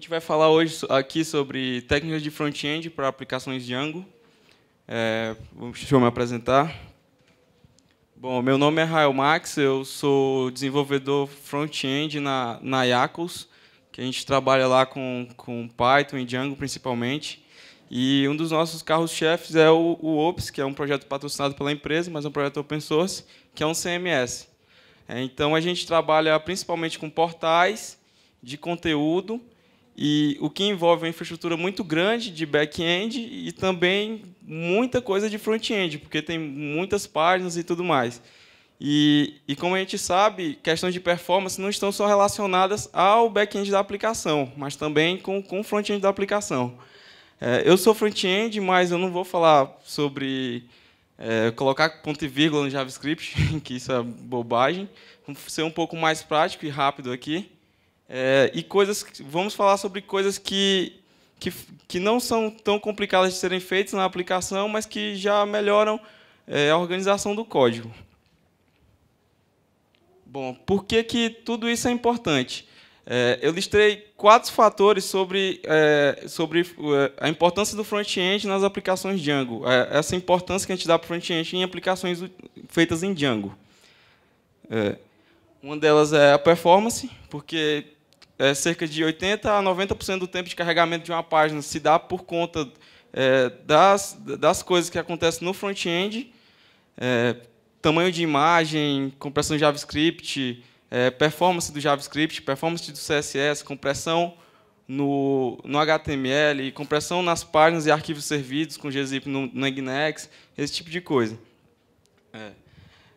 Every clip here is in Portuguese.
gente vai falar hoje aqui sobre técnicas de front-end para aplicações Django. É, deixa eu me apresentar. Bom, meu nome é Rael Max, eu sou desenvolvedor front-end na, na Yacos, que a gente trabalha lá com, com Python e Django principalmente. E um dos nossos carros-chefes é o, o Ops, que é um projeto patrocinado pela empresa, mas é um projeto open source, que é um CMS. É, então, a gente trabalha principalmente com portais de conteúdo e o que envolve uma infraestrutura muito grande de back-end e também muita coisa de front-end, porque tem muitas páginas e tudo mais. E, e, como a gente sabe, questões de performance não estão só relacionadas ao back-end da aplicação, mas também com, o front-end da aplicação. É, eu sou front-end, mas eu não vou falar sobre é, colocar ponto e vírgula no JavaScript, que isso é bobagem. Vou ser um pouco mais prático e rápido aqui. É, e coisas. Vamos falar sobre coisas que, que, que não são tão complicadas de serem feitas na aplicação, mas que já melhoram é, a organização do código. Bom, por que, que tudo isso é importante? É, eu listrei quatro fatores sobre, é, sobre é, a importância do front-end nas aplicações Django. É, essa importância que a gente dá para o front-end em aplicações feitas em Django. uma delas é a performance, porque é, cerca de 80% a 90% do tempo de carregamento de uma página se dá por conta é, das, das coisas que acontecem no front-end, é, tamanho de imagem, compressão de JavaScript, é, performance do JavaScript, performance do CSS, compressão no, no HTML, compressão nas páginas e arquivos servidos com gzip no, nginx, esse tipo de coisa. É.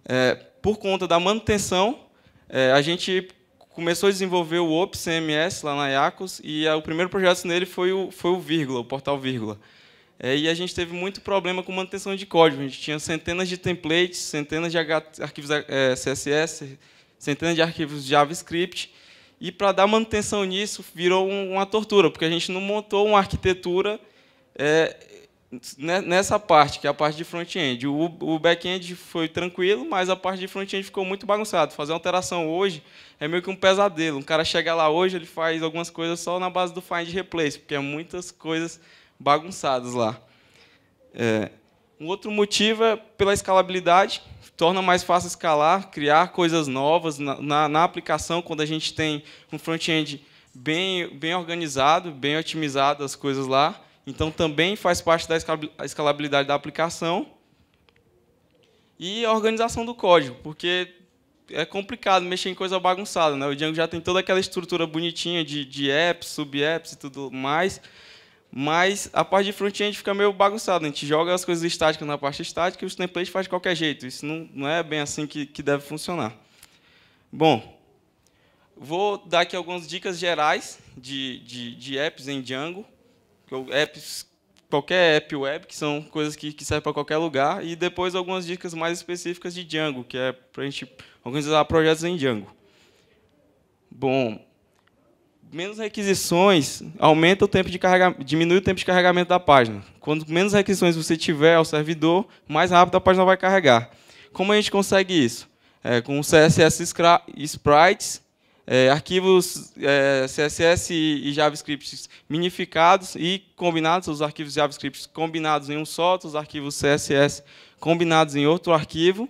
É, por conta da manutenção, é, a gente começou a desenvolver o OPCMS lá na Iacos e o primeiro projeto nele foi o, foi o Vírgula, o portal Vírgula. É, e a gente teve muito problema com manutenção de código. A gente tinha centenas de templates, centenas de arquivos é, CSS, centenas de arquivos JavaScript. E para dar manutenção nisso virou uma tortura, porque a gente não montou uma arquitetura é, né, nessa parte, que é a parte de front-end. O, o back-end foi tranquilo, mas a parte de front-end ficou muito bagunçada. Fazer uma alteração hoje é meio que um pesadelo. Um cara chega lá hoje, ele faz algumas coisas só na base do find replace, porque é muitas coisas bagunçadas lá. É. Um outro motivo é pela escalabilidade, torna mais fácil escalar, criar coisas novas na, na, na aplicação, quando a gente tem um front-end bem, bem organizado, bem otimizado as coisas lá. Então, também faz parte da escalabilidade da aplicação. E a organização do código, porque é complicado mexer em coisa bagunçada. Né? O Django já tem toda aquela estrutura bonitinha de, de apps, sub-apps e tudo mais, mas a parte de front-end fica meio bagunçada. A gente joga as coisas estáticas na parte estática e os templates faz de qualquer jeito. Isso não, não é bem assim que, que deve funcionar. Bom, vou dar aqui algumas dicas gerais de, de, de apps em Django apps, qualquer app web, que são coisas que, que servem para qualquer lugar, e depois algumas dicas mais específicas de Django, que é para a gente organizar projetos em Django. Bom, menos requisições aumenta o tempo de carregamento, diminui o tempo de carregamento da página. Quanto menos requisições você tiver ao servidor, mais rápido a página vai carregar. Como a gente consegue isso? É, com CSS sprites é, arquivos é, CSS e, e, JavaScript minificados e combinados, os arquivos JavaScript combinados em um só, os arquivos CSS combinados em outro arquivo,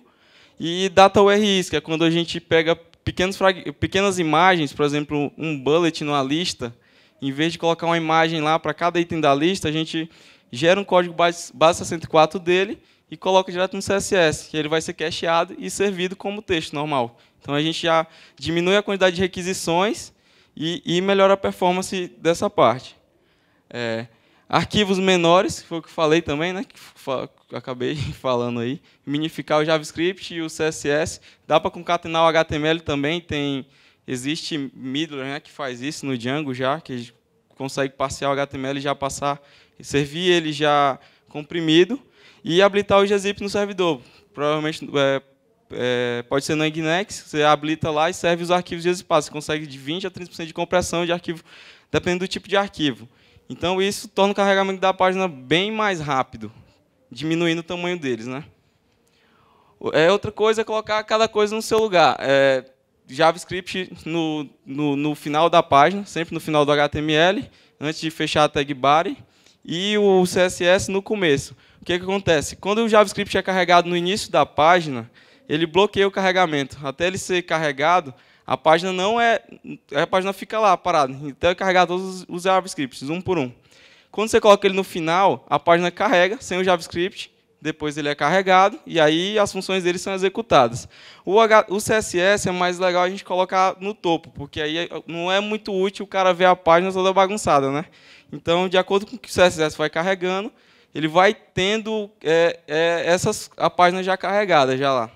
e data URIs, que é quando a gente pega pequenos pequenas imagens, por exemplo, um bullet numa lista, em vez de colocar uma imagem lá para cada item da lista, a gente gera um código base, base 64 dele e coloca direto no CSS, que ele vai ser cacheado e servido como texto normal. Então a gente já diminui a quantidade de requisições e, e melhora a performance dessa parte. É, arquivos menores, que foi o que falei também, né, que acabei falando aí, minificar o JavaScript e o CSS, dá para concatenar o HTML também, tem existe middleware né, que faz isso no Django já, que consegue parciar o HTML e já passar, servir ele já comprimido, e habilitar o gzip no servidor. Provavelmente é, é, pode ser no Nginx, você habilita lá e serve os arquivos gzipados. Você consegue de 20 a 30% de compressão de arquivo, dependendo do tipo de arquivo. Então isso torna o carregamento da página bem mais rápido, diminuindo o tamanho deles, né? É outra coisa é colocar cada coisa no seu lugar. É, JavaScript no, no, no, final da página, sempre no final do HTML, antes de fechar a tag body, e o CSS no começo. O que, que acontece? Quando o JavaScript é carregado no início da página, ele bloqueia o carregamento. Até ele ser carregado, a página não é. A página fica lá parada. Então é carregar todos os JavaScripts, um por um. Quando você coloca ele no final, a página carrega sem o JavaScript, depois ele é carregado e aí as funções dele são executadas. O, H, o CSS é mais legal a gente colocar no topo, porque aí é, não é muito útil o cara ver a página toda bagunçada, né? Então, de acordo com o que o CSS vai carregando, ele vai tendo é, é, essas a página já carregada já lá.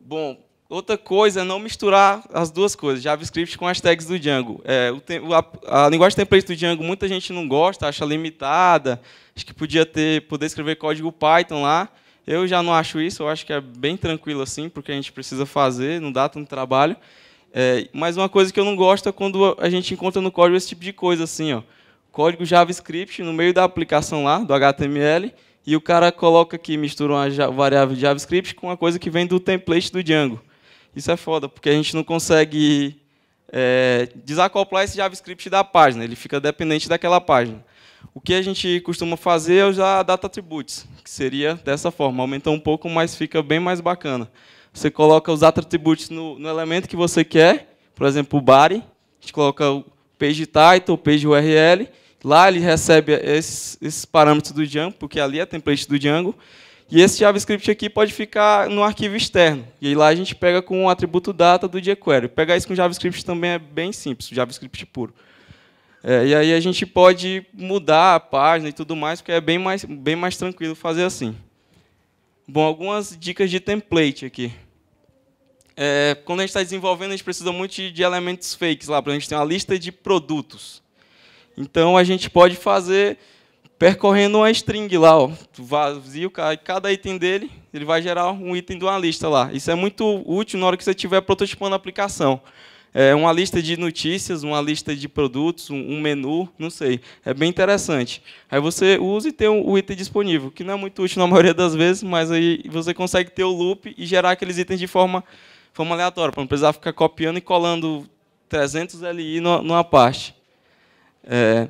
Bom, outra coisa é não misturar as duas coisas, JavaScript com as tags do Django. É, o, a, a, linguagem template do Django muita gente não gosta, acha limitada, acho que podia ter poder escrever código Python lá. Eu já não acho isso, eu acho que é bem tranquilo assim, porque a gente precisa fazer, não dá tanto trabalho. É, mas uma coisa que eu não gosto é quando a gente encontra no código esse tipo de coisa assim, ó código JavaScript no meio da aplicação lá, do HTML, e o cara coloca aqui, mistura uma variável JavaScript com uma coisa que vem do template do Django. Isso é foda, porque a gente não consegue é, desacoplar esse JavaScript da página, ele fica dependente daquela página. O que a gente costuma fazer é usar data attributes, que seria dessa forma. Aumenta um pouco, mas fica bem mais bacana. Você coloca os data attributes no, no elemento que você quer, por exemplo, o body, a gente coloca o page title, page URL, Lá ele recebe esses, parâmetros do Django, porque ali é template do Django. E esse JavaScript aqui pode ficar no arquivo externo. E aí lá a gente pega com o atributo data do jQuery. Pegar isso com JavaScript também é bem simples, JavaScript puro. É, e aí a gente pode mudar a página e tudo mais, porque é bem mais, bem mais tranquilo fazer assim. Bom, algumas dicas de template aqui. É, quando a gente está desenvolvendo, a gente precisa muito de, de elementos fakes lá, para a gente ter uma lista de produtos. Então a gente pode fazer percorrendo uma string lá, ó, vazio, cada item dele, ele vai gerar um item de uma lista lá. Isso é muito útil na hora que você estiver prototipando a aplicação. É uma lista de notícias, uma lista de produtos, um menu, não sei. É bem interessante. Aí você usa e tem o item disponível, que não é muito útil na maioria das vezes, mas aí você consegue ter o loop e gerar aqueles itens de forma, forma aleatória, para não precisar ficar copiando e colando 300 LI numa parte. É,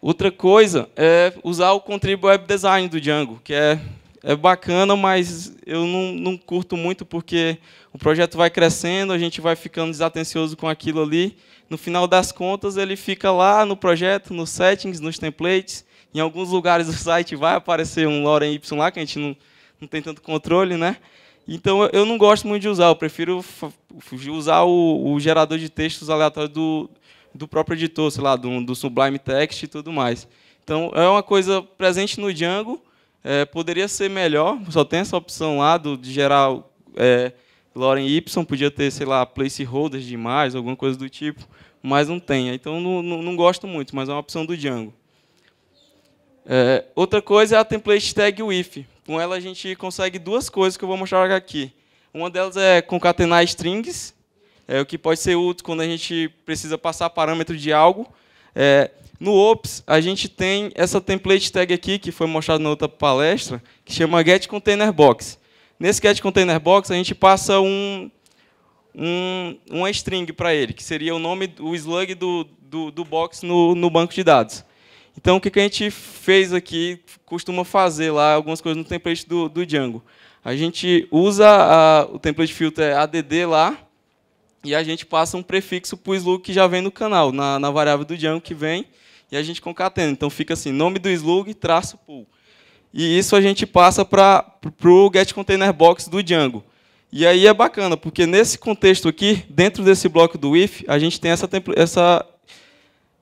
outra coisa é usar o contrib Web Design do Django, que é, é bacana, mas eu não, não curto muito porque o projeto vai crescendo, a gente vai ficando desatencioso com aquilo ali. No final das contas, ele fica lá no projeto, nos settings, nos templates. Em alguns lugares do site vai aparecer um Loren Y lá, que a gente não, não tem tanto controle, né? Então eu não gosto muito de usar, eu prefiro usar o, o gerador de textos aleatório do, do próprio editor, sei lá, do, do Sublime Text e tudo mais. Então, é uma coisa presente no Django, é, poderia ser melhor, só tem essa opção lá do, de gerar é, Loren Y, podia ter, sei lá, placeholders demais, alguma coisa do tipo, mas não tem. Então, não, não, não gosto muito, mas é uma opção do Django. É, outra coisa é a template tag with. Com ela a gente consegue duas coisas que eu vou mostrar aqui. Uma delas é concatenar strings, é, o que pode ser útil quando a gente precisa passar parâmetro de algo. É, no Ops, a gente tem essa template tag aqui, que foi mostrada na outra palestra, que chama Get Container Box. Nesse Get Container Box, a gente passa um, um, uma string para ele, que seria o nome, o slug do, do, do box no, no banco de dados. Então, o que a gente fez aqui, costuma fazer lá algumas coisas no template do, do Django. A gente usa a, o template filter ADD lá, e a gente passa um prefixo para o slug que já vem no canal, na, na variável do Django que vem, e a gente concatena. Então fica assim, nome do slug, traço pool. E isso a gente passa para o get container box do Django. E aí é bacana, porque nesse contexto aqui, dentro desse bloco do if, a gente tem essa essa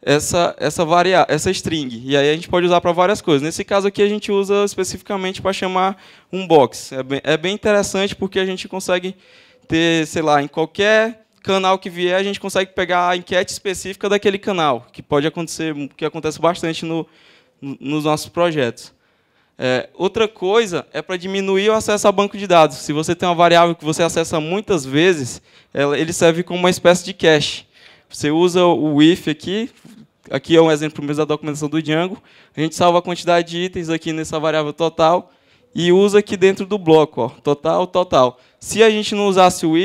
essa essa varia essa string. E aí a gente pode usar para várias coisas. Nesse caso aqui a gente usa especificamente para chamar um box. É bem, é bem interessante porque a gente consegue ter, sei lá, em qualquer canal que vier, a gente consegue pegar a enquete específica daquele canal, que pode acontecer, que acontece bastante no, nos nossos projetos. É, outra coisa é para diminuir o acesso ao banco de dados. Se você tem uma variável que você acessa muitas vezes, ela, ele serve como uma espécie de cache. Você usa o if aqui, aqui é um exemplo mesmo da documentação do Django, a gente salva a quantidade de itens aqui nessa variável total, e usa aqui dentro do bloco, ó, total, total. Se a gente não usasse o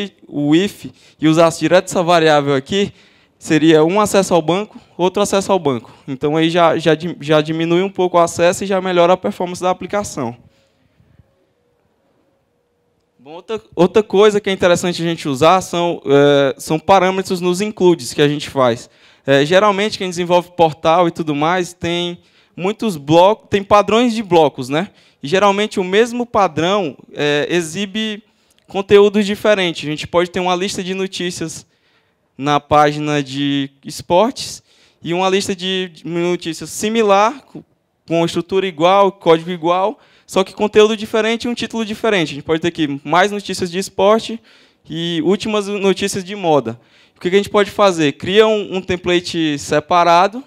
if, e usasse direto essa variável aqui, seria um acesso ao banco, outro acesso ao banco. Então aí já, já, já diminui um pouco o acesso e já melhora a performance da aplicação. Bom, outra, outra coisa que é interessante a gente usar são, é, são parâmetros nos includes que a gente faz. É, geralmente quem desenvolve portal e tudo mais tem muitos blocos, tem padrões de blocos, né? E geralmente o mesmo padrão é, exibe conteúdos diferentes. A gente pode ter uma lista de notícias na página de esportes e uma lista de notícias similar, com estrutura igual, código igual, só que conteúdo diferente e um título diferente. A gente pode ter aqui mais notícias de esporte e últimas notícias de moda. O que a gente pode fazer? Cria um, um template separado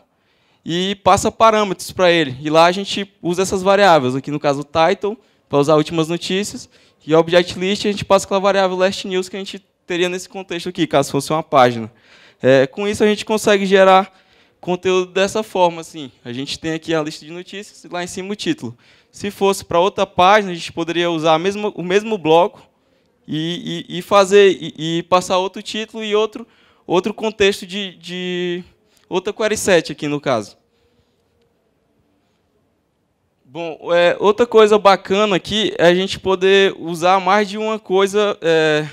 e passa parâmetros para ele. E lá a gente usa essas variáveis, aqui no caso o title, para usar últimas notícias, e object list a gente passa aquela variável last news que a gente teria nesse contexto aqui, caso fosse uma página. É, com isso a gente consegue gerar conteúdo dessa forma, assim. A gente tem aqui a lista de notícias e lá em cima o título. Se fosse para outra página, a gente poderia usar mesma, o mesmo bloco e, e, e fazer e, e, passar outro título e outro outro contexto de, de query Taquaricete aqui no caso. Bom, é, outra coisa bacana aqui é a gente poder usar mais de uma coisa, é,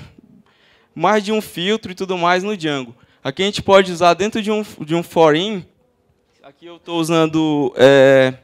mais de um filtro e tudo mais no Django. Aqui a gente pode usar dentro de um, de um in. Aqui eu estou usando é,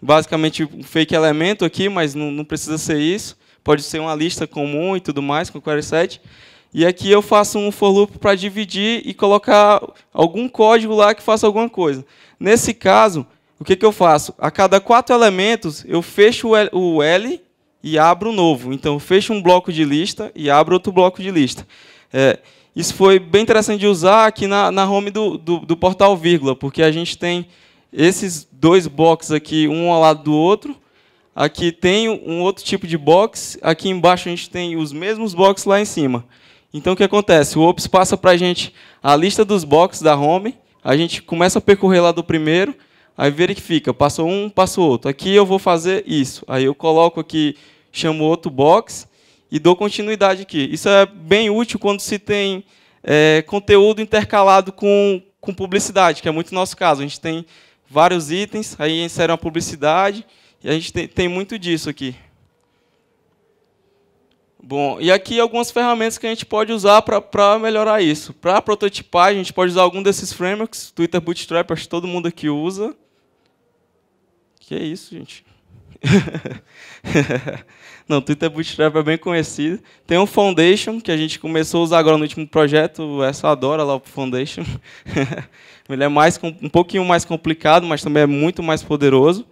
basicamente um fake elemento aqui, mas não, não, precisa ser isso. Pode ser uma lista comum e tudo mais com o query set. E aqui eu faço um for loop para dividir e colocar algum código lá que faça alguma coisa. Nesse caso, o que, que eu faço? A cada quatro elementos, eu fecho o L e abro um novo. Então, eu fecho um bloco de lista e abro outro bloco de lista. É, isso foi bem interessante de usar aqui na, na home do, do, do portal vírgula, porque a gente tem esses dois blocos aqui, um ao lado do outro, Aqui tem um outro tipo de box. Aqui embaixo a gente tem os mesmos boxes lá em cima. Então o que acontece? O Ops passa para a gente a lista dos boxes da home, a gente começa a percorrer lá do primeiro, aí verifica, passou um, passou outro. Aqui eu vou fazer isso. Aí eu coloco aqui, chamo outro box e dou continuidade aqui. Isso é bem útil quando se tem é, conteúdo intercalado com, com publicidade, que é muito nosso caso. A gente tem vários itens, aí insere uma publicidade, e a gente tem, tem muito disso aqui. Bom, e aqui algumas ferramentas que a gente pode usar para melhorar isso. Para prototipar, a gente pode usar algum desses frameworks, Twitter Bootstrap, acho que todo mundo aqui usa. Que é isso, gente. Não, Twitter Bootstrap é bem conhecido. Tem um Foundation, que a gente começou a usar agora no último projeto, essa adora lá o Foundation. Ele é mais, um pouquinho mais complicado, mas também é muito mais poderoso.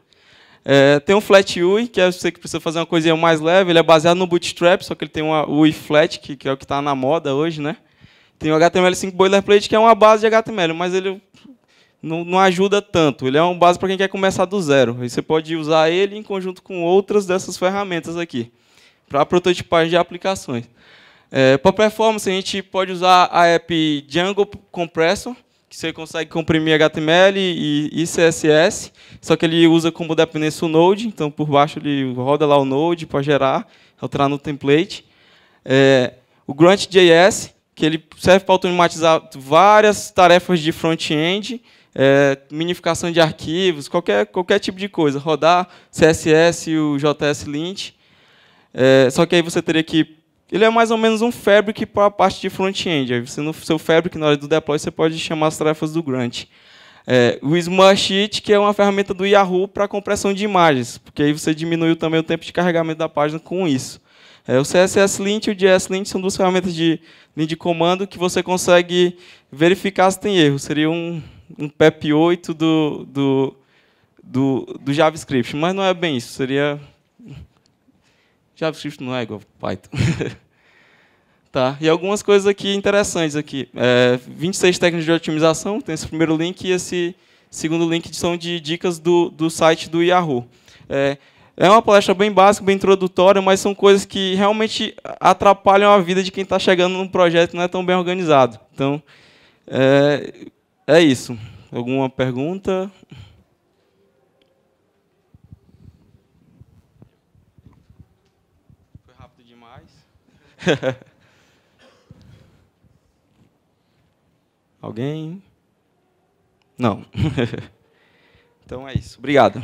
É, tem um flat UI, que é você que precisa fazer uma coisinha mais leve, ele é baseado no Bootstrap, só que ele tem uma UI flat, que, que é o que está na moda hoje, né? Tem o HTML5 boilerplate, que é uma base de HTML, mas ele não, não ajuda tanto. Ele é uma base para quem quer começar do zero. E você pode usar ele em conjunto com outras dessas ferramentas aqui, para prototipagem de aplicações. É, para performance, a gente pode usar a app Django Compressor, que você consegue comprimir HTML e, CSS, só que ele usa como dependência o Node, então por baixo ele roda lá o Node para gerar, alterar no template. É, o Grunt.js, que ele serve para automatizar várias tarefas de front-end, é, minificação de arquivos, qualquer, qualquer tipo de coisa, rodar CSS e o JS Lint. É, só que aí você teria que ele é mais ou menos um Fabric para a parte de front-end. Se no seu Fabric, na hora do deploy, você pode chamar as tarefas do Grunt. É, o Smash It, que é uma ferramenta do Yahoo para compressão de imagens, porque aí você diminuiu também o tempo de carregamento da página com isso. É, o CSS Lint e o JS Lint são duas ferramentas de de comando que você consegue verificar se tem erro. Seria um, um PEP 8 do, do, do, do JavaScript, mas não é bem isso. Seria JavaScript não é igual Python. tá. E algumas coisas aqui interessantes aqui. É, 26 técnicas de otimização, tem esse primeiro link e esse segundo link são de dicas do, do site do Yahoo. É, é uma palestra bem básica, bem introdutória, mas são coisas que realmente atrapalham a vida de quem está chegando num projeto que não é tão bem organizado. Então, é, é isso. Alguma pergunta? Alguém? Não. então é isso. Obrigado.